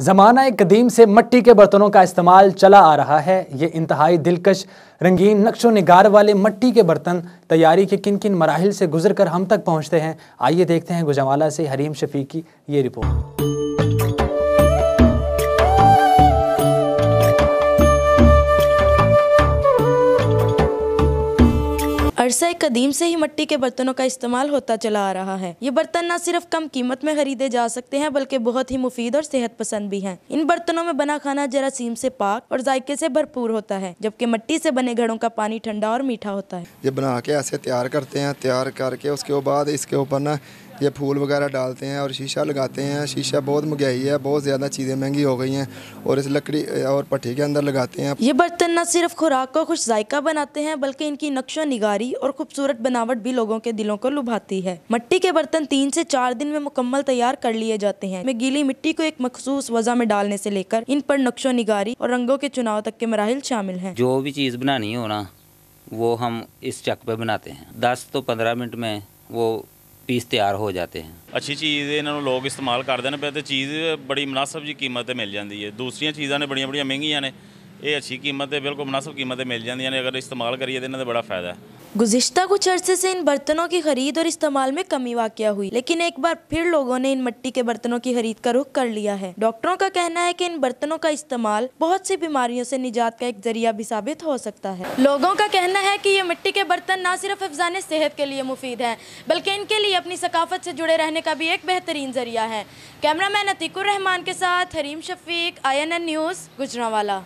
ज़माना कदीम से मट्टी के बर्तनों का इस्तेमाल चला आ रहा है ये इंतहाई दिलकश रंगीन नक्शो नगार वाले मट्टी के बर्तन तैयारी के किन किन मराहल से गुजर कर हम तक पहुँचते हैं आइए देखते हैं गुजमाला से हरीम शफी की ये रिपोर्ट अरसा कदीम से ही मट्टी के बर्तनों का इस्तेमाल होता चला आ रहा है ये बर्तन न सिर्फ कम कीमत में खरीदे जा सकते हैं बल्कि बहुत ही मुफीद और सेहत पसंद भी हैं इन बर्तनों में बना खाना जरासीम से पाक और जायके से भरपूर होता है जबकि मट्टी से बने घड़ों का पानी ठंडा और मीठा होता है ये बना के ऐसे तैयार करते हैं तैयार करके उसके बाद इसके ऊपर ना ये फूल वगैरह डालते हैं और शीशा लगाते हैं शीशा बहुत महंगाई है बहुत ज़्यादा चीज़ें महंगी हो गई हैं और इस लकड़ी और पट्टी के अंदर लगाते हैं ये बर्तन न सिर्फ खुराक का खुश जायका बनाते हैं बल्कि इनकी नक्शो निगारी और खूबसूरत बनावट भी लोगों के दिलों को लुभाती है मिट्टी के बर्तन तीन से चार दिन में मुकम्मल तैयार कर लिए जाते हैं गीली मिट्टी को एक मखसूस वजह में डालने से लेकर इन पर नक्शो निगारी और रंगों के चुनाव तक के मराहल शामिल है जो भी चीज़ बनानी हो ना वो हम इस चक पे बनाते हैं दस तो पंद्रह मिनट में वो ਪੀਸ ਤਿਆਰ ਹੋ ਜਾਂਦੇ ਹਨ ਅੱਛੀ ਚੀਜ਼ ਇਹਨਾਂ ਨੂੰ ਲੋਕ ਇਸਤੇਮਾਲ ਕਰਦੇ ਨੇ ਤੇ ਚੀਜ਼ ਬੜੀ ਮناسب ਜੀ ਕੀਮਤ ਤੇ ਮਿਲ ਜਾਂਦੀ ਹੈ ਦੂਸਰੀਆਂ ਚੀਜ਼ਾਂ ਨੇ ਬੜੀਆਂ ਬੜੀਆਂ ਮਹਿੰਗੀਆਂ ਨੇ ਇਹ ਅੱਛੀ ਕੀਮਤ ਤੇ ਬਿਲਕੁਲ ਮناسب ਕੀਮਤ ਤੇ ਮਿਲ ਜਾਂਦੀਆਂ ਨੇ ਅਗਰ ਇਸਤੇਮਾਲ ਕਰੀਏ ਤੇ ਇਹਨਾਂ ਦਾ ਬੜਾ ਫਾਇਦਾ ਹੈ गुजशत कुछ अरसे से इन बर्तनों की खरीद और इस्तेमाल में कमी वाक़ हुई लेकिन एक बार फिर लोगों ने इन मिट्टी के बर्तनों की खरीद का रुख कर लिया है डॉक्टरों का कहना है कि इन बर्तनों का इस्तेमाल बहुत सी बीमारियों से निजात का एक जरिया भी साबित हो सकता है लोगों का कहना है कि ये मिट्टी के बर्तन न सिर्फ अफजान सेहत के लिए मुफीद हैं बल्कि इनके लिए अपनी सकाफत से जुड़े रहने का भी एक बेहतरीन जरिया है कैमरा मैन अतीकुर रहमान के साथ हरीम शफीक आई न्यूज़ गुजरावाला